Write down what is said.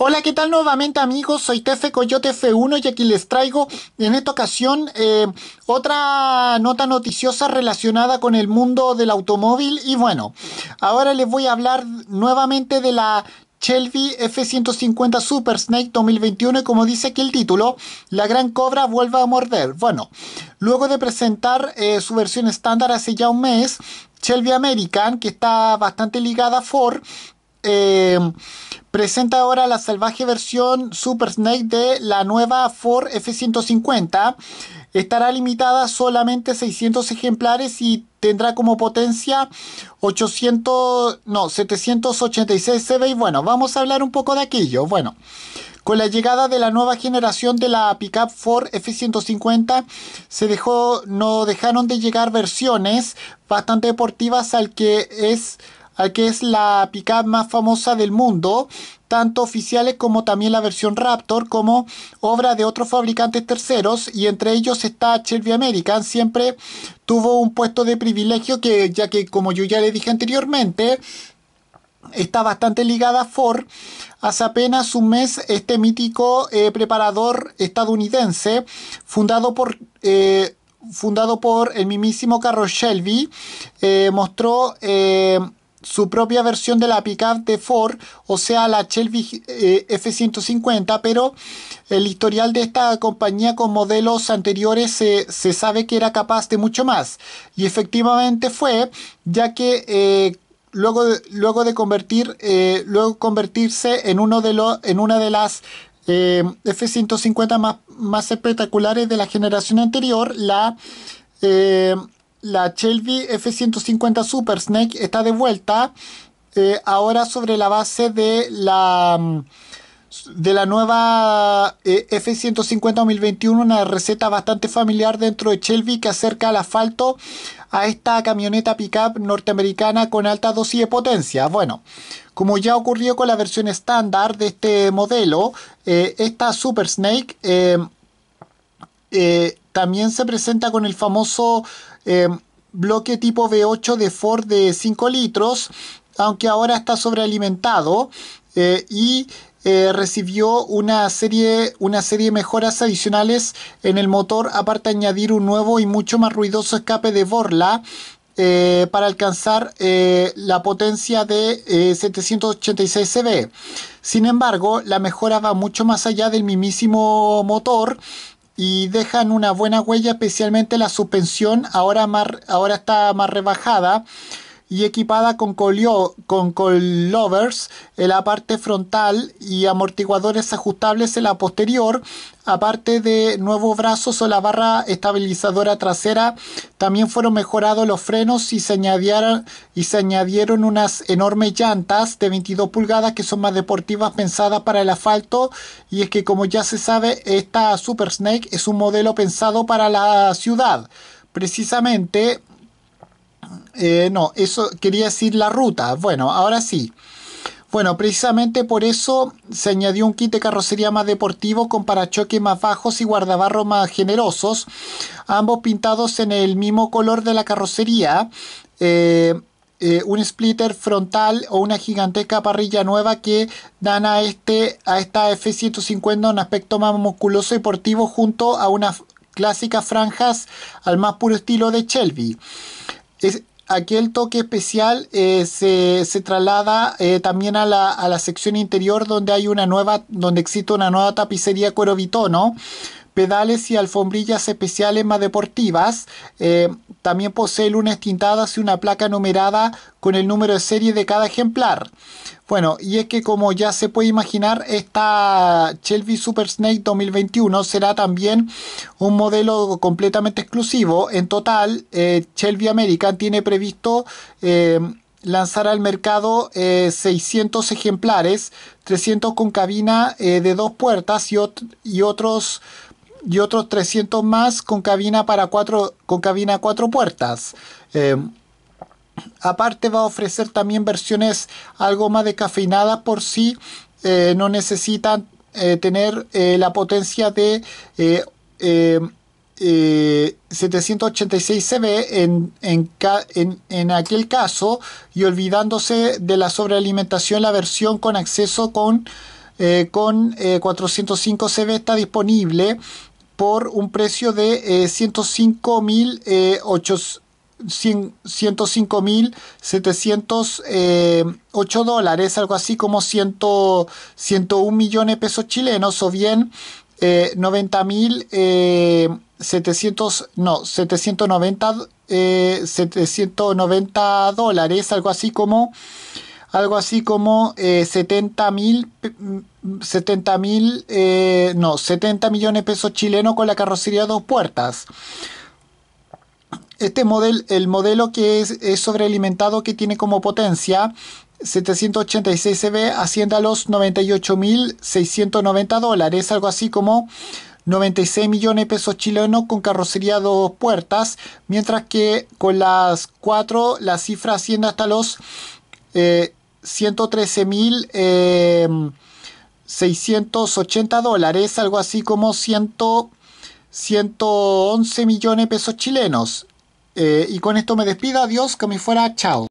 Hola, ¿qué tal nuevamente amigos? Soy Tefe Coyote F1 y aquí les traigo en esta ocasión eh, otra nota noticiosa relacionada con el mundo del automóvil. Y bueno, ahora les voy a hablar nuevamente de la Shelby F150 Super Snake 2021 y como dice aquí el título, la gran cobra vuelve a morder. Bueno, luego de presentar eh, su versión estándar hace ya un mes, Shelby American, que está bastante ligada a Ford, Em, presenta ahora la salvaje versión Super Snake de la nueva Ford F-150. Estará limitada solamente 600 ejemplares y tendrá como potencia 800, no, 786 CV. Y bueno, vamos a hablar un poco de aquello. Bueno, con la llegada de la nueva generación de la pickup Ford F-150, se dejó, no dejaron de llegar versiones bastante deportivas al que es que es la pickup más famosa del mundo, tanto oficiales como también la versión Raptor, como obra de otros fabricantes terceros, y entre ellos está Shelby American, siempre tuvo un puesto de privilegio que, ya que como yo ya le dije anteriormente, está bastante ligada a Ford. Hace apenas un mes este mítico eh, preparador estadounidense, fundado por... Eh, fundado por el mismísimo Carroll Shelby, eh, mostró su propia versión de la picard de Ford, o sea la Shelby eh, F150, pero el historial de esta compañía con modelos anteriores se sabe que era capaz de mucho más. Y efectivamente fue, ya que eh, luego, luego, de convertir, eh, luego convertirse en, uno de los en una de las F150 más, más espectaculares de la generación anterior, la la Shelby F150 Super Snake está de vuelta eh, ahora sobre la base de la mm, de la nueva eh, F150 2021 una receta bastante familiar dentro de Shelby que acerca al asfalto a esta camioneta pickup norteamericana con alta dosis de potencia bueno como ya ocurrió con la versión estándar de este modelo eh, esta Super Snake también se presenta con el famoso Em, bloque tipo V8 de Ford de 5 litros, aunque ahora está sobrealimentado eh, y eh, recibió una serie, una serie de mejoras adicionales en el motor, aparte de añadir un nuevo y mucho más ruidoso escape de Borla. Eh, para alcanzar la potencia de 786 cb. Sin embargo, la mejora va mucho más allá del mismísimo motor, y dejan una buena huella, especialmente la suspensión ahora, ahora está más rebajada y equipada con, con collovers en la parte frontal y amortiguadores ajustables en la posterior, aparte de nuevos brazos o la barra estabilizadora trasera, también fueron mejorados los frenos y se añadieron, unas enormes llantas de 22 pulgadas que son más deportivas pensadas para el asfalto. Y es que como ya se sabe, esta Super Snake es un modelo pensado para la ciudad. Precisamente, eh, no, eso quería decir la ruta. Bueno, ahora sí. Bueno, precisamente por eso se añadió un kit de carrocería más deportivo con parachoques más bajos y guardabarros más generosos, ambos pintados en el mismo color de la carrocería. Eh, eh, un splitter frontal o una gigantesca parrilla nueva que dan a, este, a esta F-150 un aspecto más musculoso y deportivo junto a unas clásicas franjas al más puro estilo de Shelby. Es, aquí el toque especial eh, se, traslada eh, también a la, a la, sección interior donde hay una nueva, donde existe una nueva tapicería cuero bitono pedales y alfombrillas especiales más deportivas. Eh, también posee lunas tintadas y una placa numerada con el número de serie de cada ejemplar. Bueno, y es que como ya se puede imaginar, esta Shelby Super Snake 2021 será también un modelo completamente exclusivo. En total, eh, Shelby American tiene previsto eh, lanzar al mercado 600 ejemplares, 300 con cabina de dos puertas y otros y otros 300 más con cabina para cuatro, con cabina cuatro puertas. Eh, aparte va a ofrecer también versiones algo más descafeinadas por si eh, no necesitan eh, tener la potencia de 786 CB en, aquel caso y olvidándose de la sobrealimentación la versión con acceso con, con 405 CB está disponible por un precio de 105 eh, mil 105.708 eh, eh, dólares, algo así como 101 millones de pesos chilenos, o bien eh, 90.700, no, 790, 790 dólares, algo así como algo así como 70 eh, mil mm, mil eh, no 70 millones de pesos chilenos con la carrocería dos puertas este modelo el modelo que es, sobrealimentado que tiene como potencia 786 CB asciende a los 98.690 dólares, algo así como 96 millones de pesos chilenos con carrocería dos puertas, mientras que con las cuatro la cifra asciende hasta los eh, 113.680 680 em, dólares, algo así como 111 millones de pesos chilenos. Eh, y con esto me despido, adiós, que me fuera, chao.